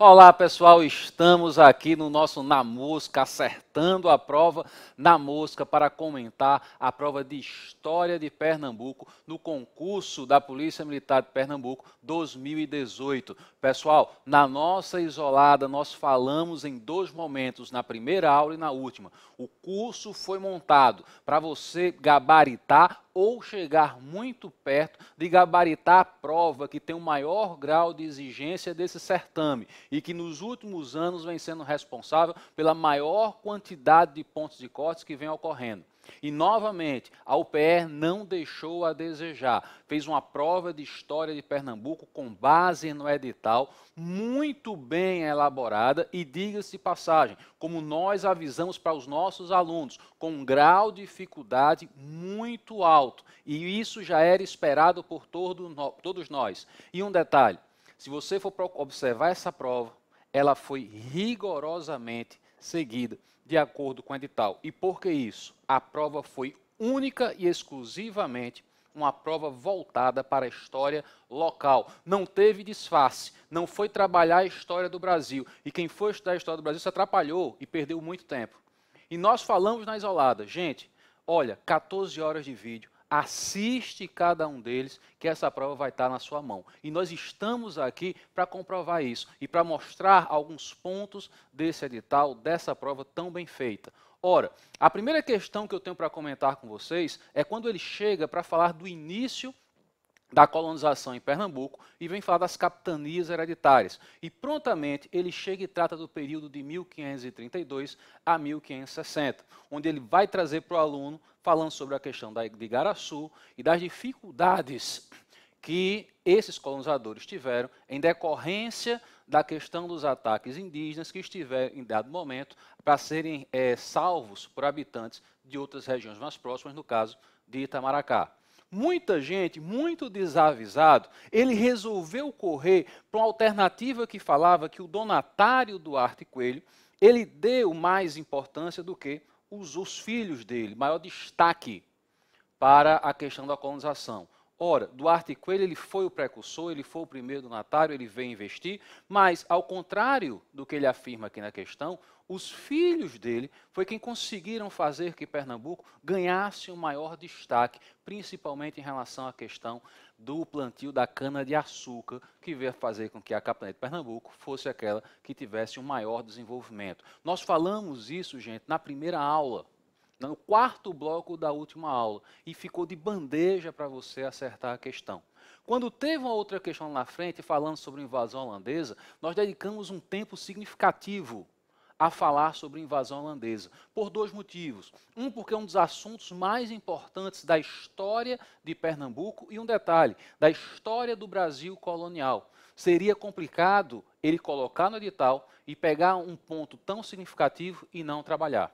Olá pessoal, estamos aqui no nosso Namusca Acertado acertando a prova na mosca para comentar a prova de História de Pernambuco no concurso da Polícia Militar de Pernambuco 2018. Pessoal, na nossa isolada nós falamos em dois momentos, na primeira aula e na última. O curso foi montado para você gabaritar ou chegar muito perto de gabaritar a prova que tem o maior grau de exigência desse certame e que nos últimos anos vem sendo responsável pela maior quantidade quantidade de pontos de cortes que vem ocorrendo. E, novamente, a UPR não deixou a desejar. Fez uma prova de história de Pernambuco com base no edital, muito bem elaborada e, diga-se passagem, como nós avisamos para os nossos alunos, com um grau de dificuldade muito alto. E isso já era esperado por todo, todos nós. E um detalhe: se você for observar essa prova, ela foi rigorosamente seguida, de acordo com o edital. E por que isso? A prova foi única e exclusivamente uma prova voltada para a história local. Não teve disfarce, não foi trabalhar a história do Brasil. E quem foi estudar a história do Brasil se atrapalhou e perdeu muito tempo. E nós falamos na isolada, gente, olha, 14 horas de vídeo, Assiste cada um deles, que essa prova vai estar na sua mão. E nós estamos aqui para comprovar isso e para mostrar alguns pontos desse edital, dessa prova tão bem feita. Ora, a primeira questão que eu tenho para comentar com vocês é quando ele chega para falar do início da colonização em Pernambuco e vem falar das capitanias hereditárias. E prontamente ele chega e trata do período de 1532 a 1560, onde ele vai trazer para o aluno, falando sobre a questão da, Igaraçu e das dificuldades que esses colonizadores tiveram em decorrência da questão dos ataques indígenas que estiveram em dado momento para serem é, salvos por habitantes de outras regiões mais próximas, no caso de Itamaracá. Muita gente, muito desavisado, ele resolveu correr para uma alternativa que falava que o donatário Duarte Coelho, ele deu mais importância do que os, os filhos dele, maior destaque para a questão da colonização. Ora, Duarte Coelho ele foi o precursor, ele foi o primeiro donatário, ele veio investir, mas ao contrário do que ele afirma aqui na questão, os filhos dele foi quem conseguiram fazer que Pernambuco ganhasse um maior destaque, principalmente em relação à questão do plantio da cana-de-açúcar, que veio fazer com que a capital de Pernambuco fosse aquela que tivesse um maior desenvolvimento. Nós falamos isso, gente, na primeira aula no quarto bloco da última aula e ficou de bandeja para você acertar a questão. Quando teve uma outra questão na frente, falando sobre invasão holandesa, nós dedicamos um tempo significativo a falar sobre invasão holandesa, por dois motivos. Um, porque é um dos assuntos mais importantes da história de Pernambuco e um detalhe, da história do Brasil colonial. Seria complicado ele colocar no edital e pegar um ponto tão significativo e não trabalhar.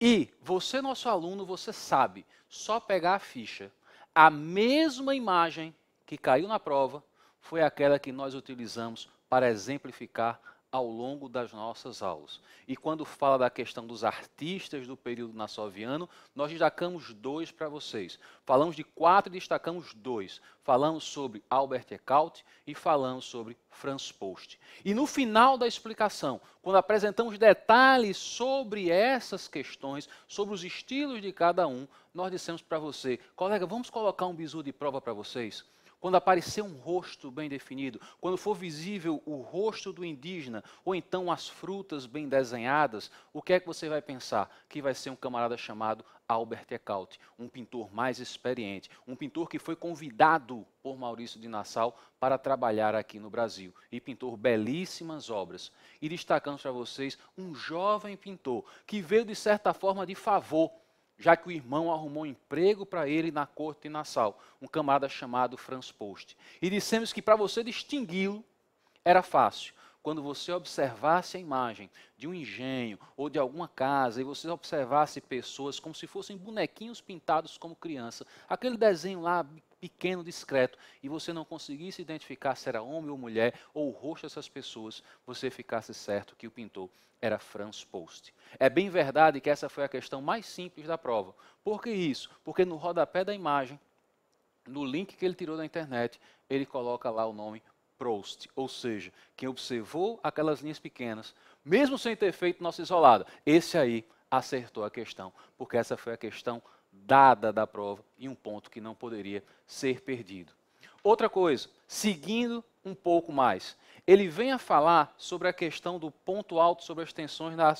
E você, nosso aluno, você sabe só pegar a ficha. A mesma imagem que caiu na prova foi aquela que nós utilizamos para exemplificar ao longo das nossas aulas. E quando fala da questão dos artistas do período nassoviano, nós destacamos dois para vocês. Falamos de quatro e destacamos dois. Falamos sobre Albert Eckhout e falamos sobre Franz Post. E no final da explicação, quando apresentamos detalhes sobre essas questões, sobre os estilos de cada um, nós dissemos para você, colega, vamos colocar um bisu de prova para vocês? quando aparecer um rosto bem definido, quando for visível o rosto do indígena, ou então as frutas bem desenhadas, o que é que você vai pensar? Que vai ser um camarada chamado Albert Ecaute, um pintor mais experiente, um pintor que foi convidado por Maurício de Nassau para trabalhar aqui no Brasil e pintou belíssimas obras. E destacamos para vocês um jovem pintor que veio de certa forma de favor já que o irmão arrumou um emprego para ele na corte e na sal, um camarada chamado Franz Post. E dissemos que para você distingui-lo era fácil. Quando você observasse a imagem de um engenho ou de alguma casa e você observasse pessoas como se fossem bonequinhos pintados como criança, aquele desenho lá pequeno, discreto, e você não conseguisse identificar se era homem ou mulher ou o rosto dessas pessoas, você ficasse certo que o pintor era Franz Post. É bem verdade que essa foi a questão mais simples da prova. Por que isso? Porque no rodapé da imagem, no link que ele tirou da internet, ele coloca lá o nome Proust, ou seja, quem observou aquelas linhas pequenas, mesmo sem ter feito nossa isolada, esse aí acertou a questão, porque essa foi a questão dada da prova e um ponto que não poderia ser perdido. Outra coisa, seguindo um pouco mais, ele vem a falar sobre a questão do ponto alto sobre as tensões na,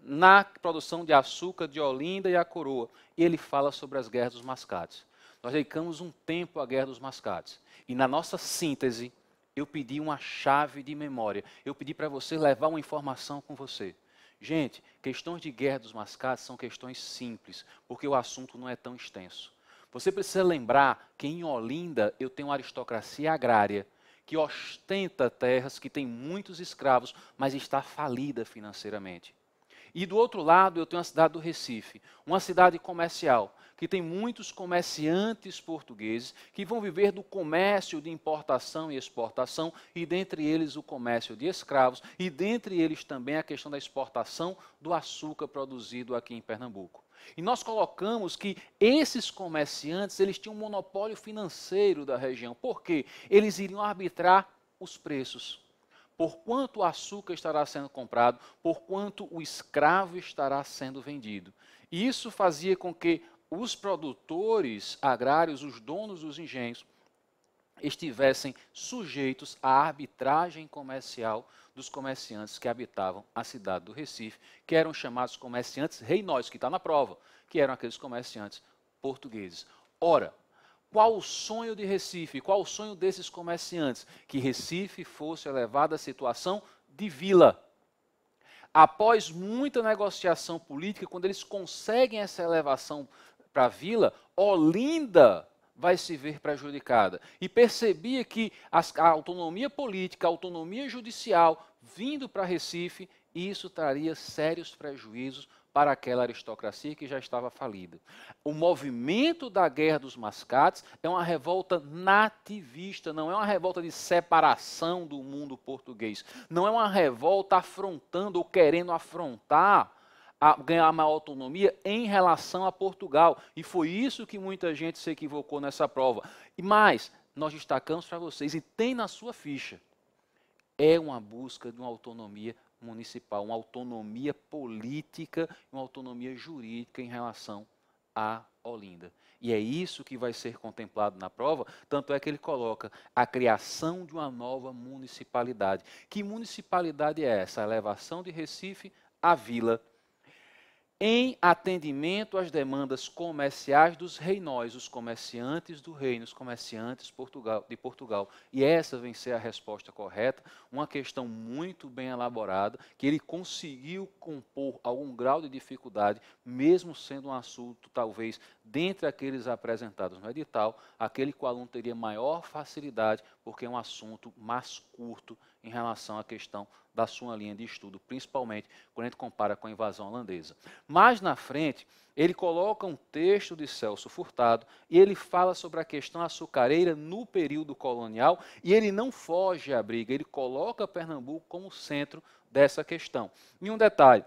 na produção de açúcar de Olinda e a Coroa. E ele fala sobre as guerras dos mascates. Nós dedicamos um tempo à guerra dos mascates. E na nossa síntese, eu pedi uma chave de memória. Eu pedi para você levar uma informação com você. Gente, questões de guerra dos mascates são questões simples, porque o assunto não é tão extenso. Você precisa lembrar que em Olinda eu tenho uma aristocracia agrária que ostenta terras, que tem muitos escravos, mas está falida financeiramente. E do outro lado, eu tenho a cidade do Recife, uma cidade comercial, que tem muitos comerciantes portugueses que vão viver do comércio de importação e exportação, e dentre eles o comércio de escravos, e dentre eles também a questão da exportação do açúcar produzido aqui em Pernambuco. E nós colocamos que esses comerciantes, eles tinham um monopólio financeiro da região. Por quê? Eles iriam arbitrar os preços por quanto o açúcar estará sendo comprado, por quanto o escravo estará sendo vendido. E isso fazia com que os produtores agrários, os donos dos engenhos, estivessem sujeitos à arbitragem comercial dos comerciantes que habitavam a cidade do Recife, que eram chamados comerciantes reinóis, que está na prova, que eram aqueles comerciantes portugueses. Ora, qual o sonho de Recife? Qual o sonho desses comerciantes? Que Recife fosse elevada à situação de vila. Após muita negociação política, quando eles conseguem essa elevação para a vila, Olinda vai se ver prejudicada. E percebia que a autonomia política, a autonomia judicial vindo para Recife, isso traria sérios prejuízos para aquela aristocracia que já estava falida. O movimento da Guerra dos Mascates é uma revolta nativista, não é uma revolta de separação do mundo português, não é uma revolta afrontando ou querendo afrontar a ganhar maior autonomia em relação a Portugal. E foi isso que muita gente se equivocou nessa prova. E mais, nós destacamos para vocês, e tem na sua ficha, é uma busca de uma autonomia municipal, uma autonomia política, uma autonomia jurídica em relação a Olinda. E é isso que vai ser contemplado na prova, tanto é que ele coloca a criação de uma nova municipalidade. Que municipalidade é essa? A elevação de Recife à vila em atendimento às demandas comerciais dos reinóis, os comerciantes do reino, os comerciantes Portugal, de Portugal. E essa vem ser a resposta correta, uma questão muito bem elaborada, que ele conseguiu compor algum grau de dificuldade, mesmo sendo um assunto, talvez, dentre aqueles apresentados no edital, aquele que o aluno teria maior facilidade porque é um assunto mais curto em relação à questão da sua linha de estudo, principalmente quando a gente compara com a invasão holandesa. Mais na frente, ele coloca um texto de Celso Furtado e ele fala sobre a questão açucareira no período colonial e ele não foge à briga, ele coloca Pernambuco como centro dessa questão. E um detalhe,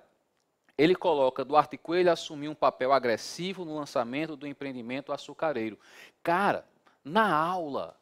ele coloca Duarte Coelho assumir um papel agressivo no lançamento do empreendimento açucareiro. Cara, na aula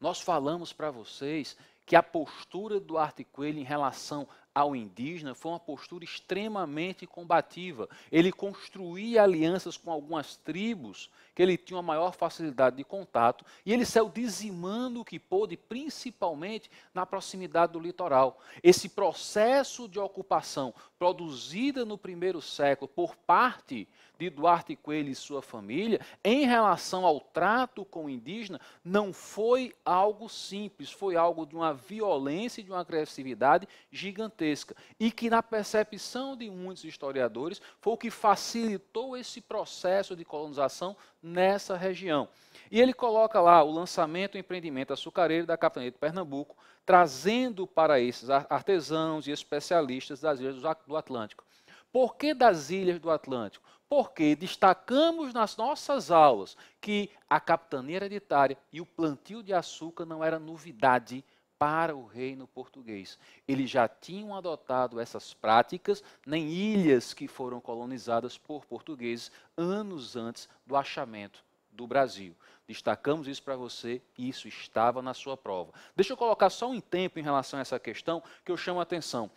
nós falamos para vocês que a postura do Arte Coelho em relação ao indígena foi uma postura extremamente combativa. Ele construía alianças com algumas tribos que ele tinha uma maior facilidade de contato e ele saiu dizimando o que pôde, principalmente na proximidade do litoral. Esse processo de ocupação produzida no primeiro século por parte de Duarte Coelho e sua família em relação ao trato com o indígena não foi algo simples, foi algo de uma violência e de uma agressividade gigantesca e que na percepção de muitos historiadores foi o que facilitou esse processo de colonização nessa região. E ele coloca lá o lançamento do empreendimento açucareiro da Capitania de Pernambuco, trazendo para esses artesãos e especialistas das ilhas do Atlântico. Por que das ilhas do Atlântico? Porque destacamos nas nossas aulas que a capitania hereditária e o plantio de açúcar não era novidade para o reino português. Eles já tinham adotado essas práticas em ilhas que foram colonizadas por portugueses anos antes do achamento do Brasil. Destacamos isso para você e isso estava na sua prova. Deixa eu colocar só um tempo em relação a essa questão que eu chamo a atenção.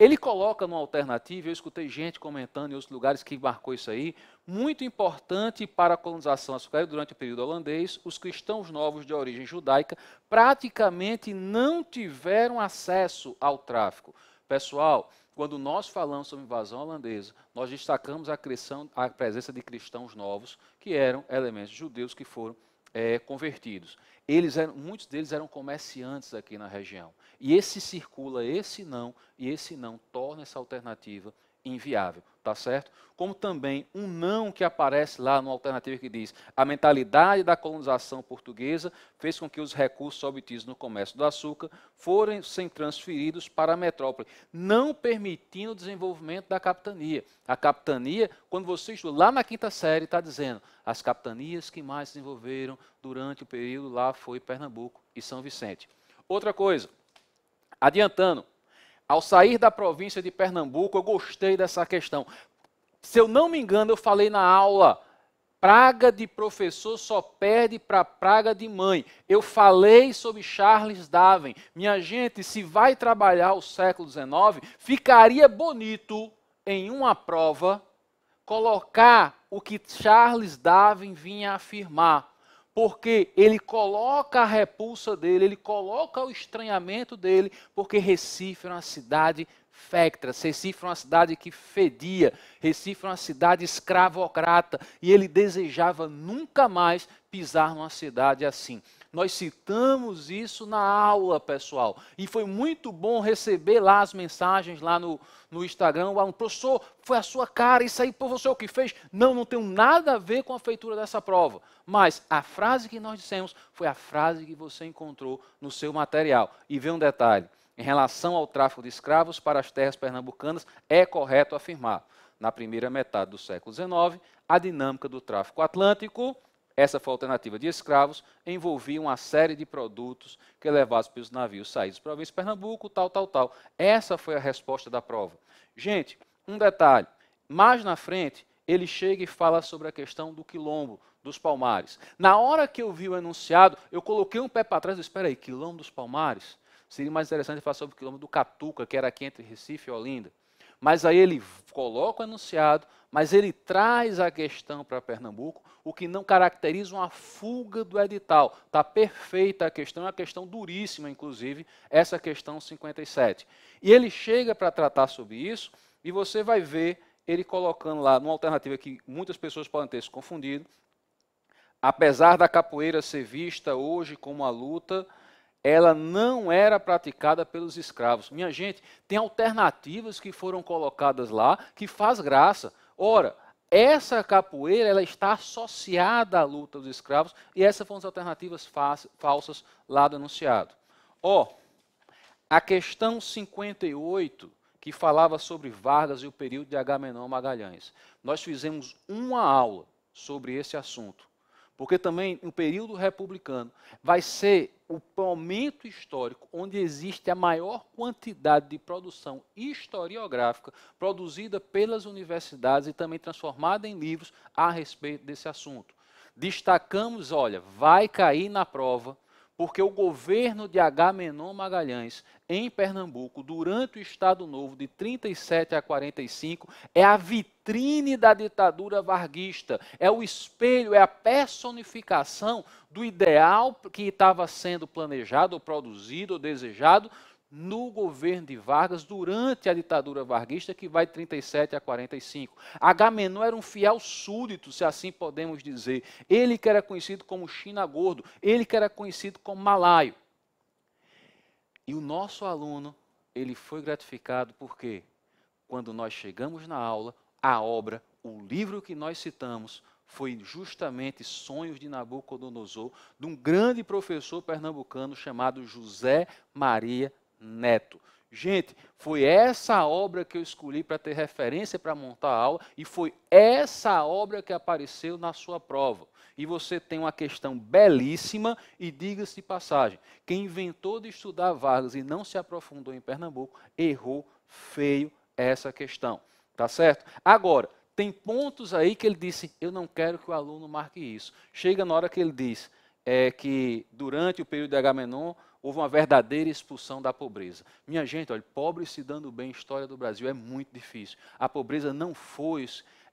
Ele coloca numa alternativa, eu escutei gente comentando em outros lugares que marcou isso aí, muito importante para a colonização açucareira durante o período holandês, os cristãos novos de origem judaica praticamente não tiveram acesso ao tráfico. Pessoal, quando nós falamos sobre invasão holandesa, nós destacamos a, a presença de cristãos novos, que eram elementos judeus que foram é, convertidos. Eles eram, muitos deles eram comerciantes aqui na região. E esse circula, esse não, e esse não torna essa alternativa inviável, tá certo? Como também um não que aparece lá no alternativo que diz: a mentalidade da colonização portuguesa fez com que os recursos obtidos no comércio do açúcar fossem transferidos para a metrópole, não permitindo o desenvolvimento da capitania. A capitania, quando você estuda lá na quinta série, está dizendo: as capitanias que mais se desenvolveram durante o período lá foi Pernambuco e São Vicente. Outra coisa, adiantando, ao sair da província de Pernambuco, eu gostei dessa questão. Se eu não me engano, eu falei na aula praga de professor só perde para praga de mãe. Eu falei sobre Charles Darwin. Minha gente, se vai trabalhar o século XIX, ficaria bonito em uma prova colocar o que Charles Darwin vinha afirmar porque ele coloca a repulsa dele, ele coloca o estranhamento dele, porque Recife era é uma cidade Fectra, Recife era é uma cidade que fedia, Recife era é uma cidade escravocrata, e ele desejava nunca mais pisar numa cidade assim. Nós citamos isso na aula, pessoal. E foi muito bom receber lá as mensagens lá no, no Instagram. O professor, foi a sua cara, isso aí, professor, é o que fez? Não, não tem nada a ver com a feitura dessa prova. Mas a frase que nós dissemos foi a frase que você encontrou no seu material. E vê um detalhe: em relação ao tráfico de escravos para as terras pernambucanas, é correto afirmar. Na primeira metade do século XIX, a dinâmica do tráfico atlântico essa foi a alternativa de escravos, envolvia uma série de produtos que levados pelos navios saídos para província de Pernambuco, tal, tal, tal. Essa foi a resposta da prova. Gente, um detalhe, mais na frente ele chega e fala sobre a questão do quilombo, dos palmares. Na hora que eu vi o enunciado, eu coloquei um pé para trás e disse, espera aí, quilombo dos palmares? Seria mais interessante falar sobre o quilombo do Catuca, que era aqui entre Recife e Olinda. Mas aí ele coloca o enunciado, mas ele traz a questão para Pernambuco, o que não caracteriza uma fuga do edital. Está perfeita a questão, é uma questão duríssima, inclusive, essa questão 57. E ele chega para tratar sobre isso, e você vai ver ele colocando lá, numa alternativa que muitas pessoas podem ter se confundido, apesar da capoeira ser vista hoje como a luta ela não era praticada pelos escravos. Minha gente, tem alternativas que foram colocadas lá que faz graça. Ora, essa capoeira ela está associada à luta dos escravos e essas foram as alternativas falsas lá do anunciado. Ó, oh, a questão 58 que falava sobre Vargas e o período de Agamenon Magalhães. Nós fizemos uma aula sobre esse assunto porque também no período republicano vai ser o momento histórico onde existe a maior quantidade de produção historiográfica produzida pelas universidades e também transformada em livros a respeito desse assunto. Destacamos, olha, vai cair na prova porque o governo de Agamenon Magalhães, em Pernambuco, durante o Estado Novo, de 37 a 45, é a vitrine da ditadura varguista, é o espelho, é a personificação do ideal que estava sendo planejado, ou produzido, ou desejado no governo de Vargas durante a ditadura varguista, que vai de 37 a 45. Agamenon era um fiel súdito, se assim podemos dizer. Ele que era conhecido como China Gordo, ele que era conhecido como Malaio. E o nosso aluno, ele foi gratificado porque, quando nós chegamos na aula, a obra, o livro que nós citamos, foi justamente Sonhos de Nabucodonosor, de um grande professor pernambucano chamado José Maria Neto. Gente, foi essa obra que eu escolhi para ter referência para montar a aula e foi essa obra que apareceu na sua prova. E você tem uma questão belíssima e diga-se de passagem, quem inventou de estudar Vargas e não se aprofundou em Pernambuco, errou feio essa questão, tá certo? Agora, tem pontos aí que ele disse, eu não quero que o aluno marque isso. Chega na hora que ele diz é, que durante o período de Agamenon houve uma verdadeira expulsão da pobreza. Minha gente, olha, pobres se dando bem, história do Brasil é muito difícil. A pobreza não foi,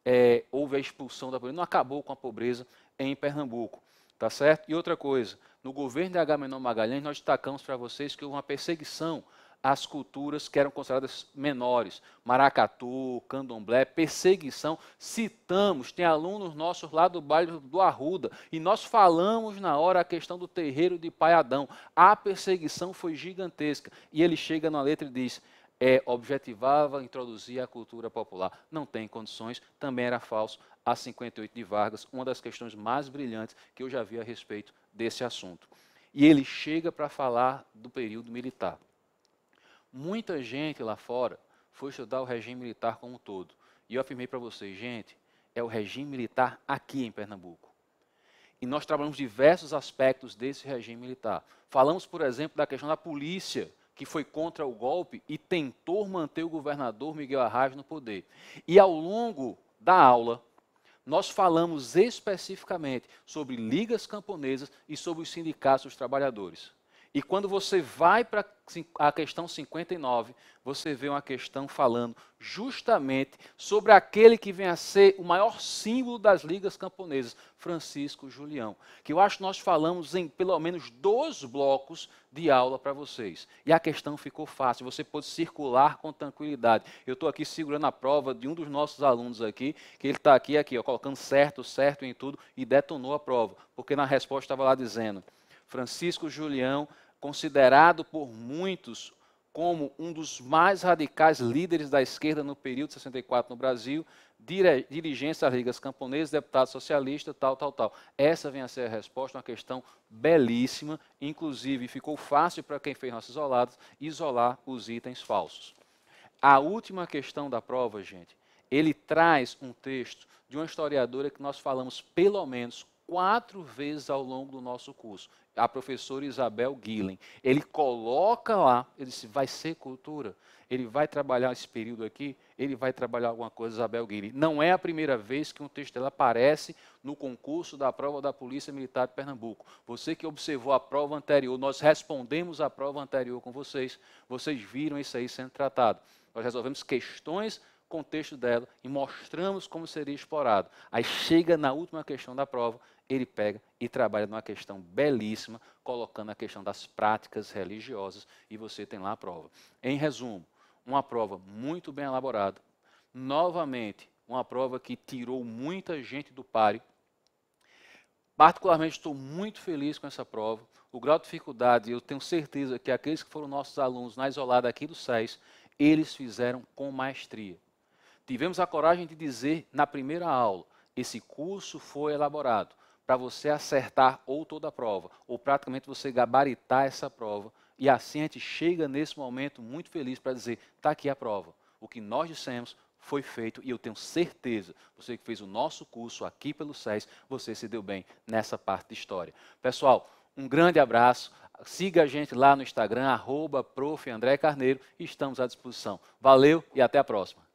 é, houve a expulsão da pobreza, não acabou com a pobreza em Pernambuco, tá certo? E outra coisa, no governo de Agamenon Magalhães nós destacamos para vocês que houve uma perseguição as culturas que eram consideradas menores, maracatu, candomblé, perseguição, citamos, tem alunos nossos lá do bairro do Arruda, e nós falamos na hora a questão do terreiro de Paiadão. A perseguição foi gigantesca, e ele chega na letra e diz, é, objetivava introduzir a cultura popular. Não tem condições, também era falso. A 58 de Vargas, uma das questões mais brilhantes que eu já vi a respeito desse assunto. E ele chega para falar do período militar. Muita gente lá fora foi estudar o regime militar como um todo. E eu afirmei para vocês, gente, é o regime militar aqui em Pernambuco. E nós trabalhamos diversos aspectos desse regime militar. Falamos, por exemplo, da questão da polícia, que foi contra o golpe e tentou manter o governador Miguel Arraes no poder. E ao longo da aula, nós falamos especificamente sobre ligas camponesas e sobre os sindicatos dos trabalhadores. E quando você vai para a questão 59, você vê uma questão falando justamente sobre aquele que vem a ser o maior símbolo das ligas camponesas, Francisco Julião. Que eu acho que nós falamos em pelo menos dois blocos de aula para vocês. E a questão ficou fácil, você pôde circular com tranquilidade. Eu estou aqui segurando a prova de um dos nossos alunos aqui, que ele está aqui, aqui ó, colocando certo, certo em tudo, e detonou a prova, porque na resposta estava lá dizendo. Francisco Julião, considerado por muitos como um dos mais radicais líderes da esquerda no período 64 no Brasil, dirigência das ligas camponesas, deputado socialista, tal, tal, tal. Essa vem a ser a resposta, uma questão belíssima, inclusive ficou fácil para quem fez nossos isolados isolar os itens falsos. A última questão da prova, gente, ele traz um texto de uma historiadora que nós falamos pelo menos quatro vezes ao longo do nosso curso. A professora Isabel Guilen. Ele coloca lá, ele disse, vai ser cultura. Ele vai trabalhar esse período aqui, ele vai trabalhar alguma coisa, Isabel Guilen. Não é a primeira vez que um texto dela aparece no concurso da prova da Polícia Militar de Pernambuco. Você que observou a prova anterior, nós respondemos a prova anterior com vocês. Vocês viram isso aí sendo tratado. Nós resolvemos questões com texto dela e mostramos como seria explorado. Aí chega na última questão da prova, ele pega e trabalha numa questão belíssima, colocando a questão das práticas religiosas e você tem lá a prova. Em resumo, uma prova muito bem elaborada, novamente, uma prova que tirou muita gente do páreo. Particularmente, estou muito feliz com essa prova. O grau de dificuldade, eu tenho certeza que aqueles que foram nossos alunos na isolada aqui do SES, eles fizeram com maestria. Tivemos a coragem de dizer na primeira aula: esse curso foi elaborado para você acertar ou toda a prova, ou praticamente você gabaritar essa prova. E assim a gente chega nesse momento muito feliz para dizer: está aqui a prova. O que nós dissemos foi feito e eu tenho certeza, você que fez o nosso curso aqui pelo SES, você se deu bem nessa parte de história. Pessoal, um grande abraço. Siga a gente lá no Instagram, arroba Carneiro, e estamos à disposição. Valeu e até a próxima.